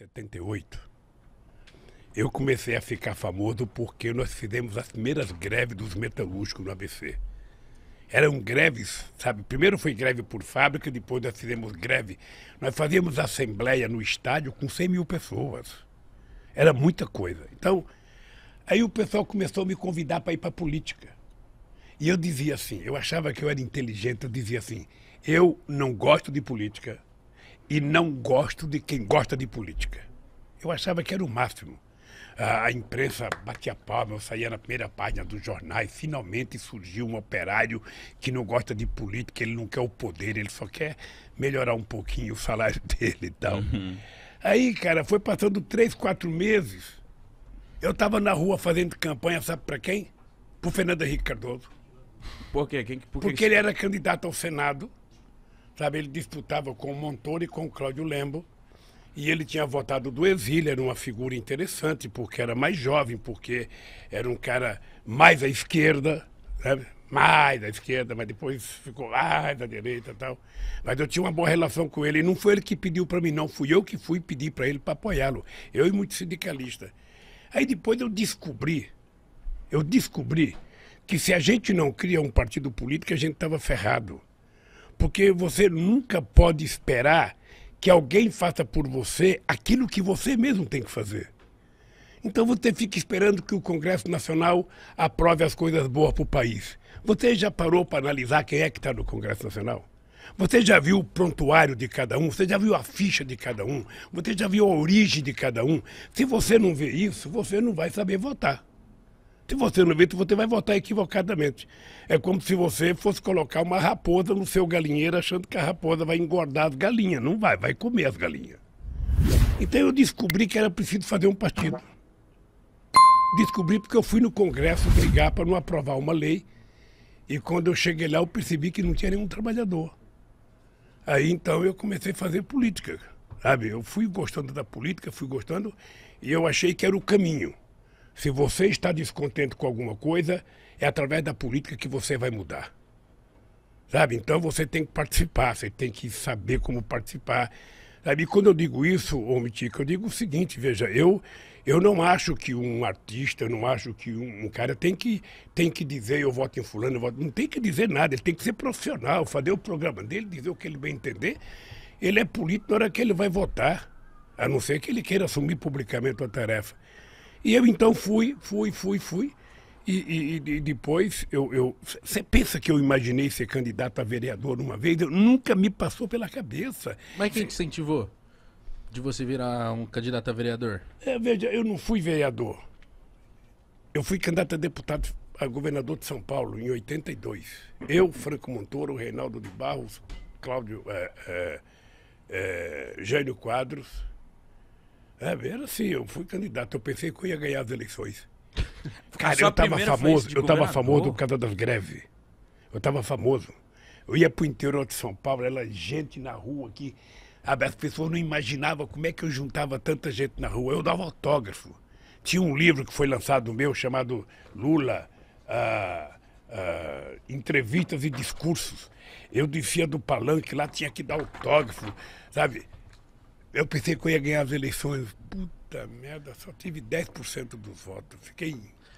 78, eu comecei a ficar famoso porque nós fizemos as primeiras greves dos metalúrgicos no ABC. Eram greves, sabe? Primeiro foi greve por fábrica, depois nós fizemos greve. Nós fazíamos assembleia no estádio com 100 mil pessoas. Era muita coisa. Então, aí o pessoal começou a me convidar para ir para a política. E eu dizia assim, eu achava que eu era inteligente, eu dizia assim, eu não gosto de política, e não gosto de quem gosta de política. Eu achava que era o máximo. A imprensa batia palma, eu saía na primeira página dos jornais. Finalmente surgiu um operário que não gosta de política, ele não quer o poder, ele só quer melhorar um pouquinho o salário dele e tal. Uhum. Aí, cara, foi passando três, quatro meses. Eu estava na rua fazendo campanha, sabe para quem? Pro Fernando Henrique Cardoso. Por quê? Quem, por Porque ele era candidato ao Senado Sabe, ele disputava com o Montoro e com o Cláudio Lembo. E ele tinha votado do exílio era uma figura interessante, porque era mais jovem, porque era um cara mais à esquerda, né? mais da esquerda, mas depois ficou mais da direita e tal. Mas eu tinha uma boa relação com ele. E não foi ele que pediu para mim, não. Fui eu que fui pedir para ele para apoiá-lo. Eu e muito sindicalista. Aí depois eu descobri, eu descobri que se a gente não cria um partido político, a gente estava ferrado. Porque você nunca pode esperar que alguém faça por você aquilo que você mesmo tem que fazer. Então você fica esperando que o Congresso Nacional aprove as coisas boas para o país. Você já parou para analisar quem é que está no Congresso Nacional? Você já viu o prontuário de cada um? Você já viu a ficha de cada um? Você já viu a origem de cada um? Se você não vê isso, você não vai saber votar. Se você não evita, você vai votar equivocadamente. É como se você fosse colocar uma raposa no seu galinheiro achando que a raposa vai engordar as galinhas. Não vai, vai comer as galinhas. Então eu descobri que era preciso fazer um partido. Descobri porque eu fui no Congresso brigar para não aprovar uma lei. E quando eu cheguei lá, eu percebi que não tinha nenhum trabalhador. Aí então eu comecei a fazer política. Sabe? Eu fui gostando da política, fui gostando, e eu achei que era o caminho. Se você está descontente com alguma coisa, é através da política que você vai mudar. Sabe? Então você tem que participar, você tem que saber como participar. Sabe? E quando eu digo isso, ô eu digo o seguinte, veja, eu, eu não acho que um artista, eu não acho que um, um, cara tem que, tem que dizer eu voto em fulano, eu voto... não tem que dizer nada, ele tem que ser profissional, fazer o programa dele, dizer o que ele bem entender. Ele é político na hora que ele vai votar, a não ser que ele queira assumir publicamente a tarefa. E eu então fui, fui, fui, fui. E, e, e depois, eu. Você pensa que eu imaginei ser candidato a vereador uma vez? Eu, nunca me passou pela cabeça. Mas quem te incentivou de você virar um candidato a vereador? É, veja, eu não fui vereador. Eu fui candidato a deputado a governador de São Paulo, em 82. Eu, Franco Montoro, Reinaldo de Barros, Cláudio. É, é, é, Jânio Quadros é, era assim, eu fui candidato, eu pensei que eu ia ganhar as eleições. Cara, eu tava famoso, eu tava famoso por causa das greves. Eu tava famoso. Eu ia pro interior de São Paulo, era gente na rua aqui. As pessoas não imaginavam como é que eu juntava tanta gente na rua. Eu dava autógrafo. Tinha um livro que foi lançado meu chamado Lula, ah, ah, Entrevistas e Discursos. Eu descia do palanque, lá tinha que dar autógrafo, sabe? eu pensei que eu ia ganhar as eleições. Puta merda, só tive 10% dos votos. Fiquei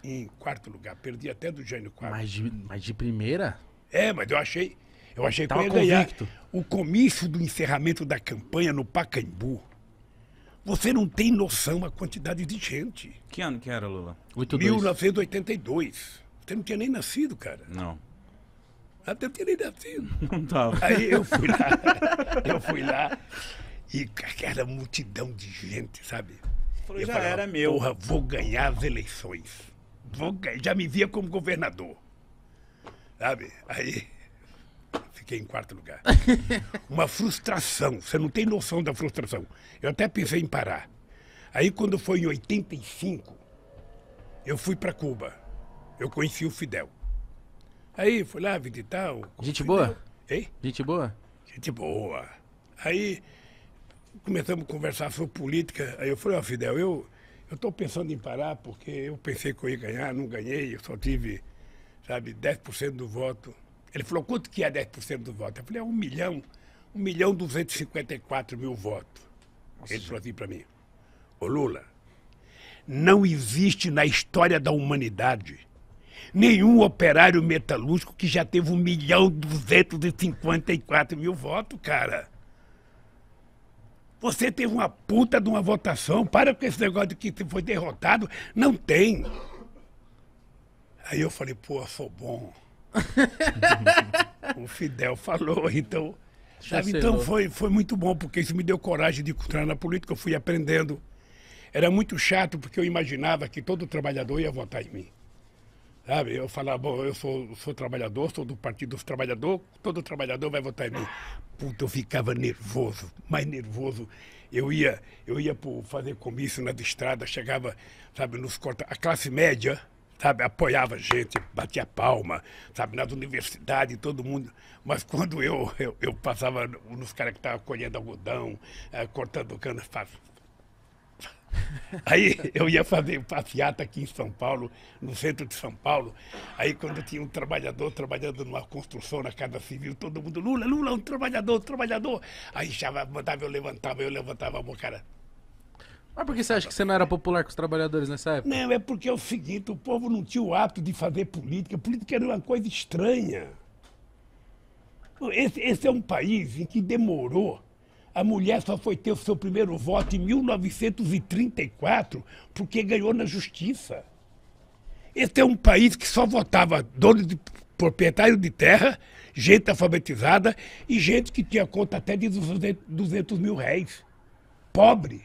em, em, quarto lugar, perdi até do Jânio Quadros. Mas de, mas de primeira? É, mas eu achei. Eu achei Tava que eu ia convicto. ganhar o comício do encerramento da campanha no Pacaembu. Você não tem noção a quantidade de gente. Que ano que era, Lula? 82. 1982. Você não tinha nem nascido, cara. Não. Até eu tinha nem nascido. Não tava. Aí eu fui lá. eu fui lá. E aquela multidão de gente, sabe? Falou, eu já falava, era meu. Porra, vou ganhar as eleições. Vou ganhar. Já me via como governador. Sabe? Aí fiquei em quarto lugar. Uma frustração. Você não tem noção da frustração. Eu até pensei em parar. Aí quando foi em 85, eu fui para Cuba. Eu conheci o Fidel. Aí fui lá visitar o. Gente Fidel. boa? Hein? Gente boa? Gente boa. Aí começamos a conversar sobre política. Aí eu falei, ó, oh, Fidel, eu estou pensando em parar porque eu pensei que eu ia ganhar, não ganhei, eu só tive, sabe, 10% do voto. Ele falou, quanto que é 10% do voto? Eu falei, é um milhão, um milhão duzentos e mil votos. Nossa. Ele falou assim para mim, ô Lula, não existe na história da humanidade nenhum operário metalúrgico que já teve um milhão duzentos e mil votos, cara. Você teve uma puta de uma votação. Para com esse negócio de que foi derrotado. Não tem. Aí eu falei, pô, sou bom. o Fidel falou, então. Sabe, então né? foi, foi muito bom, porque isso me deu coragem de entrar na política, eu fui aprendendo. Era muito chato, porque eu imaginava que todo trabalhador ia votar em mim. Sabe? Eu falava bom, eu sou, sou trabalhador, sou do Partido dos Trabalhadores, todo trabalhador vai votar em mim. Puta, eu ficava nervoso, mais nervoso. Eu ia, eu ia por fazer comício nas estradas, chegava, sabe, nos corta. A classe média, sabe, apoiava a gente, batia palma, sabe, nas universidades, todo mundo. Mas quando eu, eu, eu passava nos caras que estavam colhendo algodão, eh, cortando cana, Aí eu ia fazer passeata aqui em São Paulo, no centro de São Paulo. Aí quando tinha um trabalhador trabalhando numa construção na Casa Civil, todo mundo, Lula, Lula, um trabalhador, um trabalhador. Aí já mandava eu levantar, eu levantava a mão, cara. Mas por que você acha que você não era popular com os trabalhadores nessa época? Não, é porque é o seguinte, o povo não tinha o hábito de fazer política. Política era uma coisa estranha. Esse, esse é um país em que demorou a mulher só foi ter o seu primeiro voto em 1934 porque ganhou na justiça. Este é um país que só votava dono de proprietário de terra, gente alfabetizada e gente que tinha conta até de 200 mil réis. Pobre,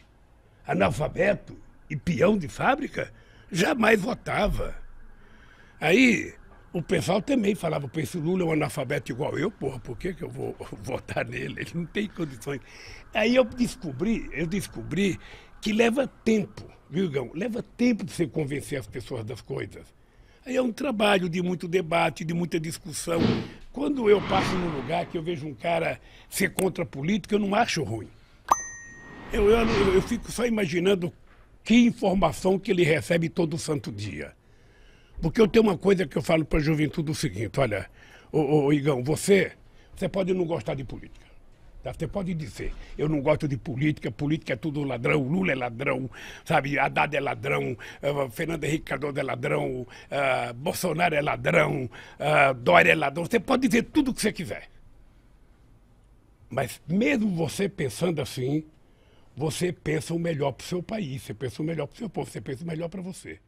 analfabeto e peão de fábrica jamais votava. Aí o pessoal também falava, pô, esse Lula é um analfabeto igual eu, porra, por que, que eu vou votar nele? Ele não tem condições. Aí eu descobri, eu descobri que leva tempo, viu, Leva tempo para você convencer as pessoas das coisas. Aí é um trabalho de muito debate, de muita discussão. Quando eu passo num lugar que eu vejo um cara ser contra a política, eu não acho ruim. Eu, eu, eu fico só imaginando que informação que ele recebe todo santo dia. Porque eu tenho uma coisa que eu falo para a juventude o seguinte, olha, ô, ô, Igão, você, você pode não gostar de política. Tá? Você pode dizer, eu não gosto de política, política é tudo ladrão, Lula é ladrão, sabe, Haddad é ladrão, uh, Fernando Henrique Cardoso é ladrão, uh, Bolsonaro é ladrão, uh, Dória é ladrão. Você pode dizer tudo o que você quiser. Mas mesmo você pensando assim, você pensa o melhor para o seu país, você pensa o melhor para o seu povo, você pensa o melhor para você.